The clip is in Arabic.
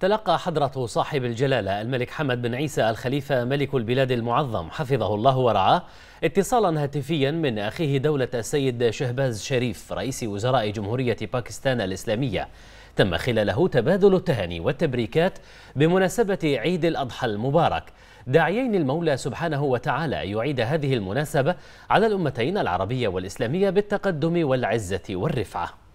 تلقى حضرة صاحب الجلالة الملك حمد بن عيسى الخليفة ملك البلاد المعظم حفظه الله ورعاه اتصالا هاتفيا من أخيه دولة السيد شهباز شريف رئيس وزراء جمهورية باكستان الإسلامية تم خلاله تبادل التهاني والتبريكات بمناسبة عيد الأضحى المبارك داعيين المولى سبحانه وتعالى أن يعيد هذه المناسبة على الأمتين العربية والإسلامية بالتقدم والعزة والرفعة